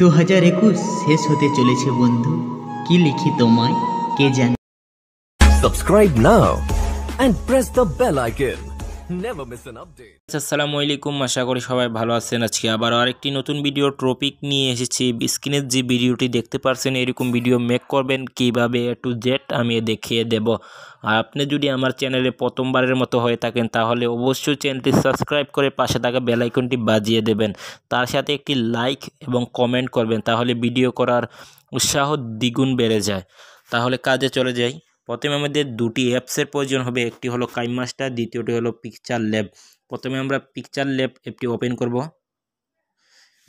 দু হাজার একুশ শেষ হতে চলেছে বন্ধু কি লিখি তোমায় কে জানে সাবস্ক্রাইব নাও and press the bell icon. আসসালামু আলাইকুম আশা করি সবাই ভালো আছেন আজকে আবার আরেকটি নতুন ভিডিও টপিক নিয়ে এসেছি স্ক্রিনের যে ভিডিওটি দেখতে পারছেন এরকম ভিডিও মেক করবেন কিভাবে এ টু জেড আমি দেখিয়ে দেব আর আপনি যদি আমার চ্যানেলে প্রথমবারের মতো হয়ে থাকেন তাহলে অবশ্যই চ্যানেলটি সাবস্ক্রাইব করে পাশে থাকা বেলাইকনটি বাজিয়ে দেবেন তার সাথে একটি লাইক এবং কমেন্ট করবেন তাহলে ভিডিও করার উৎসাহ দ্বিগুণ বেড়ে যায় তাহলে কাজে চলে যায় প্রথমে আমাদের দুটি অ্যাপসের প্রয়োজন হবে একটি হলো কাইম মাস্টার দ্বিতীয়টি হলো পিকচার ল্যাব প্রথমে আমরা পিকচার ল্যাব অ্যাপটি ওপেন করব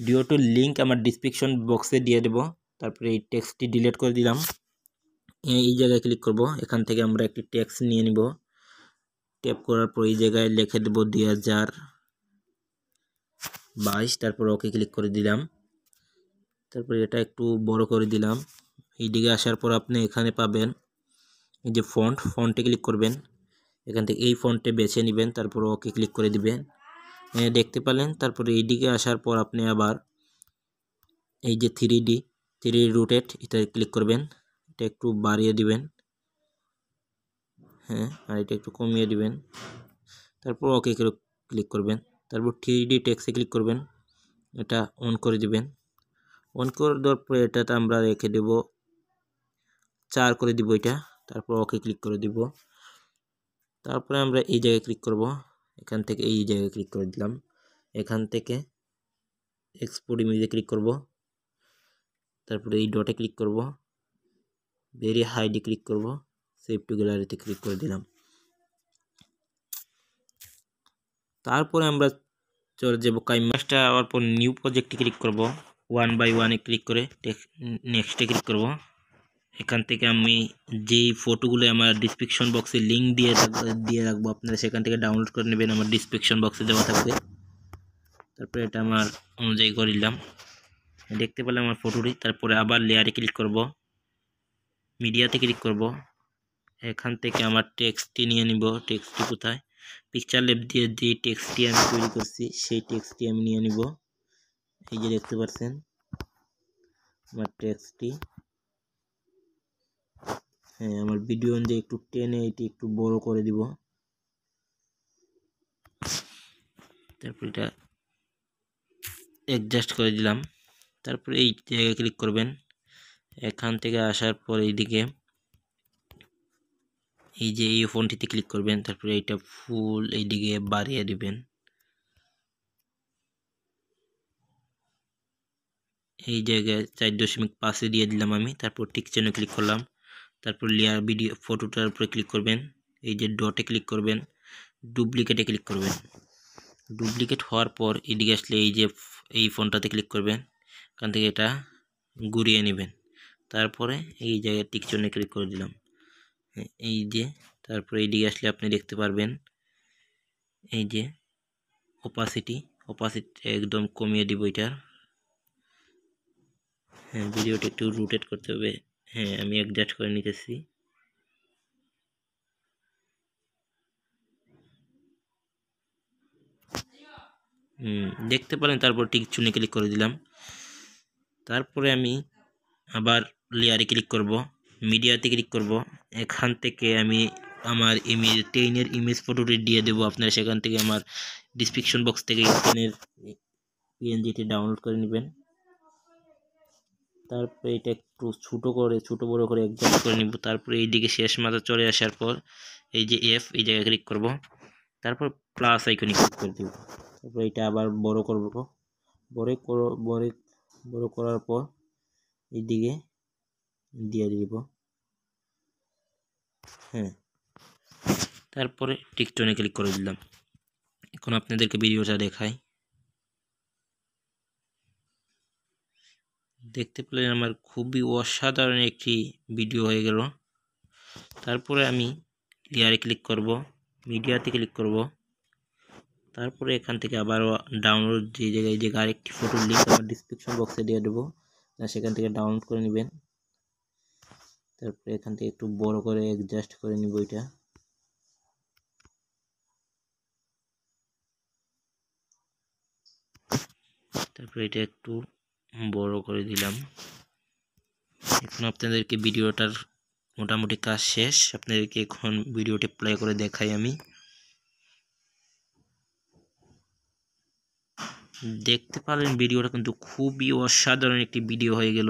ডিও টু লিঙ্ক আমার ডিসক্রিপশন বক্সে দিয়ে দেব তারপরে এই টেক্সটটি ডিলিট করে দিলাম এই জায়গায় ক্লিক করব এখান থেকে আমরা একটি ট্যাক্স নিয়ে নিব ট্যাপ করার পর এই জায়গায় লিখে দেব দুই হাজার বাইশ তারপর ওকে ক্লিক করে দিলাম তারপরে এটা একটু বড় করে দিলাম এই দিকে আসার পর আপনি এখানে পাবেন এই যে ফন্ট ফন্টে ক্লিক করবেন এখান থেকে এই ফন্টে বেছে নেবেন তারপর ওকে ক্লিক করে দিবেন দেখতে পালেন তারপরে এইদিকে আসার পর আপনি আবার এই যে থ্রি ডি থ্রি রুটেড এটা ক্লিক করবেন এটা একটু বাড়িয়ে দিবেন হ্যাঁ আর এটা একটু কমিয়ে দিবেন তারপর ওকে ক্লিক করবেন তারপর থ্রি ডি টেক্সে ক্লিক করবেন এটা অন করে দিবেন অন করে দেওয়ার পর এটাতে আমরা রেখে দেব চার করে দিব এটা তারপর ওকে ক্লিক করে দিব তারপরে আমরা এই জায়গায় ক্লিক করব এখান থেকে এই জায়গায় ক্লিক করে দিলাম এখান থেকে এক্সপোর্ট ইমেজে ক্লিক করব তারপরে এই ডটে ক্লিক করব ভেরি হাইডে ক্লিক করব সেভ টু গ্যালারিতে ক্লিক করে দিলাম তারপরে আমরা চলে যাবো কাইমাসটা আবার পর নিউ প্রজেক্টে ক্লিক করব ওয়ান বাই ওয়ানে ক্লিক করে নেক্সটে ক্লিক করব এখান থেকে আমি যেই ফটোগুলো আমার ডিসক্রিপশন বক্সে লিঙ্ক দিয়ে দিয়ে রাখবো আপনারা সেখান থেকে ডাউনলোড করে নেবেন আমার ডিসক্রিপশন বক্সে দেওয়া থাকবে তারপরে এটা আমার অনুযায়ী করে নিলাম দেখতে পেলাম আমার ফটোটি তারপরে আবার লেয়ারে ক্লিক করব মিডিয়াতে ক্লিক করব এখান থেকে আমার টেক্সটটি নিয়ে নিব টেক্সটটি কোথায় পিকচার লেপ দিয়ে যে টেক্সটটি আমি তৈরি করছি সেই টেক্সটটি আমি নিয়ে নিব এই যে দেখতে পাচ্ছেন আমার টেক্সটটি হ্যাঁ আমার ভিডিও দিয়ে একটু টেনে এটি একটু বড় করে দিব তারপর এটা অ্যাডজাস্ট করে দিলাম তারপরে এই জায়গায় ক্লিক করবেন এখান থেকে আসার পর এইদিকে এই যে এই ফোনটিতে ক্লিক করবেন তারপরে এইটা ফুল এইদিকে বাড়িয়ে দিবেন এই জায়গায় চার দশমিক পাঁচে দিয়ে দিলাম আমি তারপর টিকচেনে ক্লিক করলাম তারপর লেয়ার ভিডিও ফটোটার উপরে ক্লিক করবেন এই যে ডটে ক্লিক করবেন ডুপ্লিকেটে ক্লিক করবেন ডুপ্লিকেট হওয়ার পর এদিকে আসলে এই যে এই ফোনটাতে ক্লিক করবেন এখান থেকে এটা ঘুরিয়ে নেবেন তারপরে এই জায়গায় টিকচনে ক্লিক করে দিলাম এই যে তারপরে এইদিকে আসলে আপনি দেখতে পারবেন এই যে ওপাসিটি ওপাসিটি একদম কমিয়ে দিব এটার হ্যাঁ ভিডিওটি একটু রোটেট করতে হবে হ্যাঁ আমি অ্যাডজাস্ট করে নিতেছি দেখতে পারেন তারপর ঠিক চুনে ক্লিক করে দিলাম তারপরে আমি আবার লেয়ারে ক্লিক করব মিডিয়াতে ক্লিক করব এখান থেকে আমি আমার ইমেজ ট্রেনের ইমেজ ফটোটি দিয়ে দেবো আপনারা সেখান থেকে আমার ডিসক্রিপশন বক্স থেকে ট্রেনের পিএনজিটি ডাউনলোড করে নেবেন তারপরে এটা একটু ছোটো করে ছোটো বড় করে একদম করে নিব তারপরে এইদিকে শেষ মাথা চলে আসার পর এই যে এফ এই জায়গায় ক্লিক করব তারপর প্লাস আইকনে ক্লিক করে দিব তারপর এটা আবার বড় করব বড় কর বড় বড় করার পর এইদিকে দিয়ে দিব হ্যাঁ তারপরে টিকটনে ক্লিক করে দিলাম এখন আপনাদেরকে ভিডিওটা দেখাই দেখতে পেলেন আমার খুবই অসাধারণ একটি ভিডিও হয়ে গেল তারপরে আমি লেয়ারে ক্লিক করব মিডিয়াতে ক্লিক করব তারপরে এখান থেকে আবার ডাউনলোড যে জায়গায় যে আরেকটি ফটোর লিঙ্ক আমার ডিসক্রিপশন বক্সে দিয়ে দেবো সেখান থেকে ডাউনলোড করে নেবেন তারপরে এখান থেকে একটু বড় করে অ্যাডজাস্ট করে নিব এটা তারপরে এটা একটু বড় করে দিলাম এখন আপনাদেরকে ভিডিওটার মোটামুটি কাজ শেষ আপনাদেরকে এখন ভিডিওটি প্লে করে দেখাই আমি দেখতে পারলেন ভিডিওটা কিন্তু খুবই অসাধারণ একটি ভিডিও হয়ে গেল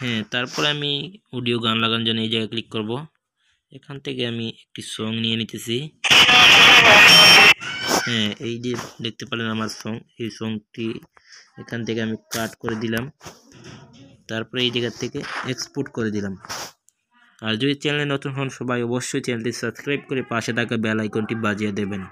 হ্যাঁ তারপরে আমি অডিও গান লাগানোর জন্য এই জায়গায় ক্লিক করব এখান থেকে আমি একটি সং নিয়ে নিতেছি হ্যাঁ এই যে দেখতে পারেন আমার সং এই সংটি এখান থেকে আমি কাট করে দিলাম তারপরে এই জায়গার থেকে এক্সপোর্ট করে দিলাম আর যদি চ্যানেলে নতুন হন সবাই অবশ্যই চ্যানেলটি সাবস্ক্রাইব করে পাশে থাকা বেল আইকনটি বাজিয়ে দেবেন